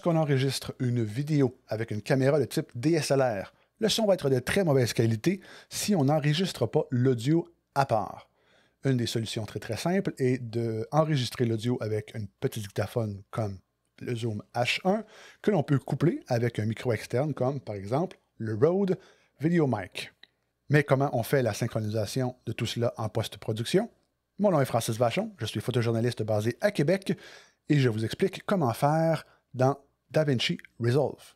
qu'on enregistre une vidéo avec une caméra de type DSLR, le son va être de très mauvaise qualité si on n'enregistre pas l'audio à part. Une des solutions très très simples est d'enregistrer l'audio avec une petite dictaphone comme le Zoom H1 que l'on peut coupler avec un micro externe comme par exemple le Rode VideoMic. Mais comment on fait la synchronisation de tout cela en post-production Mon nom est Francis Vachon, je suis photojournaliste basé à Québec et je vous explique comment faire dans DaVinci Resolve.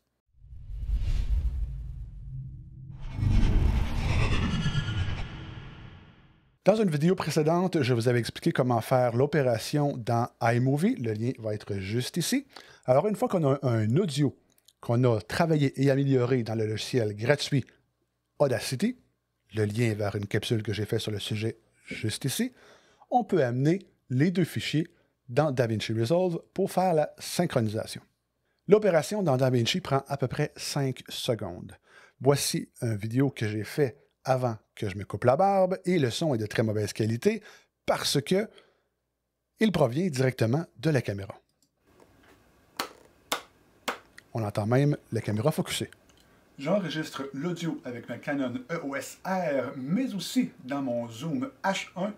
Dans une vidéo précédente, je vous avais expliqué comment faire l'opération dans iMovie. Le lien va être juste ici. Alors, une fois qu'on a un audio qu'on a travaillé et amélioré dans le logiciel gratuit Audacity, le lien vers une capsule que j'ai faite sur le sujet juste ici, on peut amener les deux fichiers dans DaVinci Resolve pour faire la synchronisation. L'opération dans DaVinci prend à peu près 5 secondes. Voici une vidéo que j'ai fait avant que je me coupe la barbe et le son est de très mauvaise qualité parce que il provient directement de la caméra. On entend même la caméra focusée. J'enregistre l'audio avec ma Canon EOS R, mais aussi dans mon zoom H1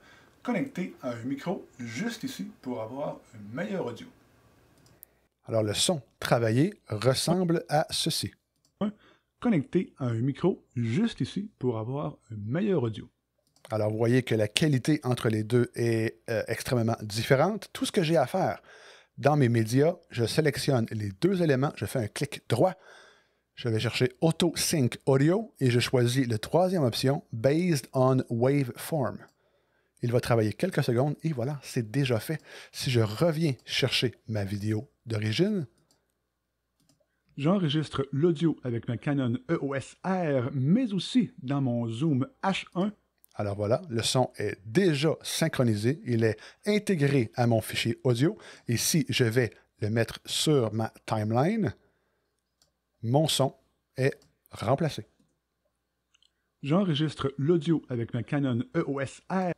connecté à un micro juste ici pour avoir un meilleur audio. Alors, le son travaillé ressemble à ceci. Connecté à un micro juste ici pour avoir un meilleur audio. Alors, vous voyez que la qualité entre les deux est euh, extrêmement différente. Tout ce que j'ai à faire dans mes médias, je sélectionne les deux éléments, je fais un clic droit, je vais chercher Auto Sync Audio et je choisis la troisième option, Based on Waveform. Il va travailler quelques secondes et voilà, c'est déjà fait. Si je reviens chercher ma vidéo d'origine? J'enregistre l'audio avec ma Canon EOS R, mais aussi dans mon zoom H1. Alors voilà, le son est déjà synchronisé, il est intégré à mon fichier audio. Et si je vais le mettre sur ma timeline, mon son est remplacé. J'enregistre l'audio avec ma Canon EOS R.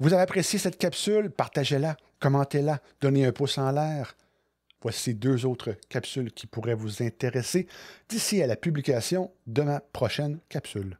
Vous avez apprécié cette capsule? Partagez-la, commentez-la, donnez un pouce en l'air. Voici deux autres capsules qui pourraient vous intéresser d'ici à la publication de ma prochaine capsule.